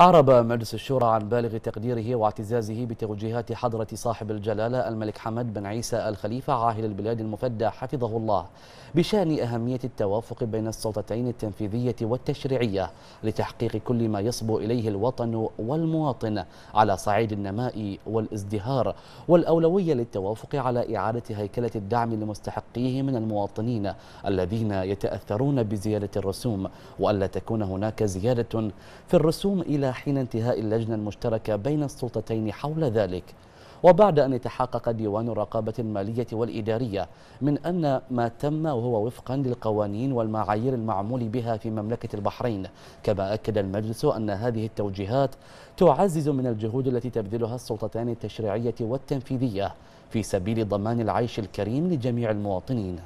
أعرب مجلس الشورى عن بالغ تقديره واعتزازه بتوجيهات حضرة صاحب الجلالة الملك حمد بن عيسى الخليفة عاهل البلاد المفدى حفظه الله بشأن أهمية التوافق بين السلطتين التنفيذية والتشريعية لتحقيق كل ما يصبو إليه الوطن والمواطن على صعيد النماء والازدهار والأولوية للتوافق على إعادة هيكلة الدعم لمستحقيه من المواطنين الذين يتأثرون بزيادة الرسوم وألا تكون هناك زيادة في الرسوم إلى حين انتهاء اللجنة المشتركة بين السلطتين حول ذلك وبعد أن يتحقق ديوان الرقابة المالية والإدارية من أن ما تم وهو وفقا للقوانين والمعايير المعمول بها في مملكة البحرين كما أكد المجلس أن هذه التوجيهات تعزز من الجهود التي تبذلها السلطتان التشريعية والتنفيذية في سبيل ضمان العيش الكريم لجميع المواطنين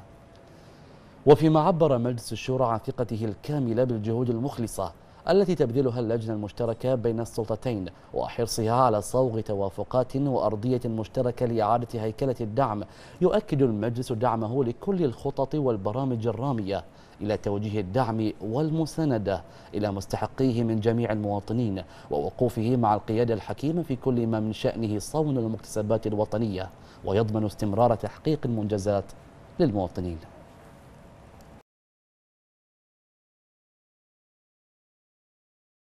وفيما عبر مجلس الشورى عن ثقته الكاملة بالجهود المخلصة التي تبذلها اللجنة المشتركة بين السلطتين وحرصها على صوغ توافقات وأرضية مشتركة لإعادة هيكلة الدعم يؤكد المجلس دعمه لكل الخطط والبرامج الرامية إلى توجيه الدعم والمساندة إلى مستحقيه من جميع المواطنين ووقوفه مع القيادة الحكيمة في كل ما من شأنه صون المكتسبات الوطنية ويضمن استمرار تحقيق المنجزات للمواطنين